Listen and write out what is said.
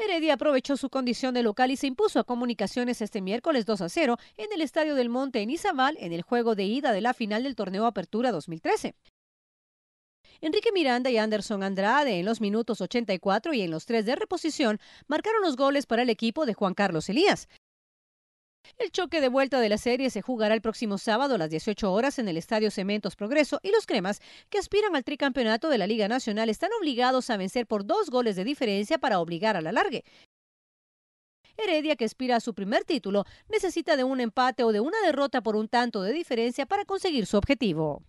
Heredia aprovechó su condición de local y se impuso a Comunicaciones este miércoles 2 a 0 en el Estadio del Monte en Izabal en el juego de ida de la final del torneo Apertura 2013. Enrique Miranda y Anderson Andrade en los minutos 84 y en los 3 de reposición marcaron los goles para el equipo de Juan Carlos Elías. El choque de vuelta de la serie se jugará el próximo sábado a las 18 horas en el Estadio Cementos Progreso y los Cremas, que aspiran al tricampeonato de la Liga Nacional, están obligados a vencer por dos goles de diferencia para obligar a la largue. Heredia, que aspira a su primer título, necesita de un empate o de una derrota por un tanto de diferencia para conseguir su objetivo.